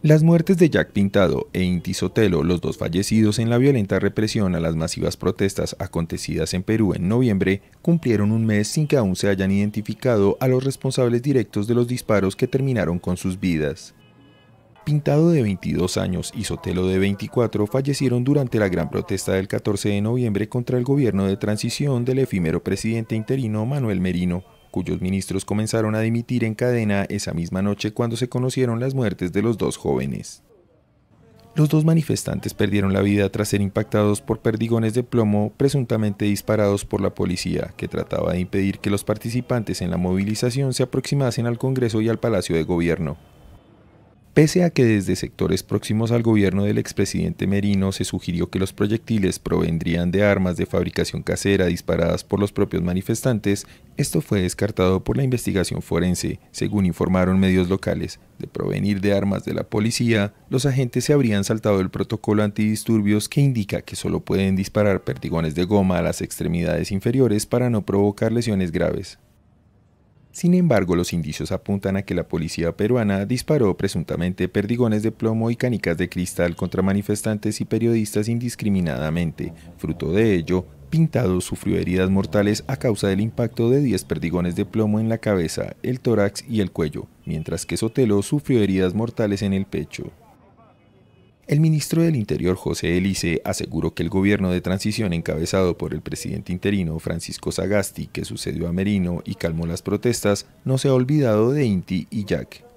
Las muertes de Jack Pintado e Inti Sotelo, los dos fallecidos en la violenta represión a las masivas protestas acontecidas en Perú en noviembre, cumplieron un mes sin que aún se hayan identificado a los responsables directos de los disparos que terminaron con sus vidas. Pintado de 22 años y Sotelo de 24 fallecieron durante la gran protesta del 14 de noviembre contra el gobierno de transición del efímero presidente interino Manuel Merino, cuyos ministros comenzaron a dimitir en cadena esa misma noche cuando se conocieron las muertes de los dos jóvenes. Los dos manifestantes perdieron la vida tras ser impactados por perdigones de plomo presuntamente disparados por la policía, que trataba de impedir que los participantes en la movilización se aproximasen al Congreso y al Palacio de Gobierno. Pese a que desde sectores próximos al gobierno del expresidente Merino se sugirió que los proyectiles provendrían de armas de fabricación casera disparadas por los propios manifestantes, esto fue descartado por la investigación forense. Según informaron medios locales, de provenir de armas de la policía, los agentes se habrían saltado el protocolo antidisturbios que indica que solo pueden disparar perdigones de goma a las extremidades inferiores para no provocar lesiones graves. Sin embargo, los indicios apuntan a que la policía peruana disparó presuntamente perdigones de plomo y canicas de cristal contra manifestantes y periodistas indiscriminadamente. Fruto de ello, Pintado sufrió heridas mortales a causa del impacto de 10 perdigones de plomo en la cabeza, el tórax y el cuello, mientras que Sotelo sufrió heridas mortales en el pecho. El ministro del Interior José Elise, aseguró que el gobierno de transición encabezado por el presidente interino Francisco Sagasti, que sucedió a Merino y calmó las protestas, no se ha olvidado de Inti y Jack.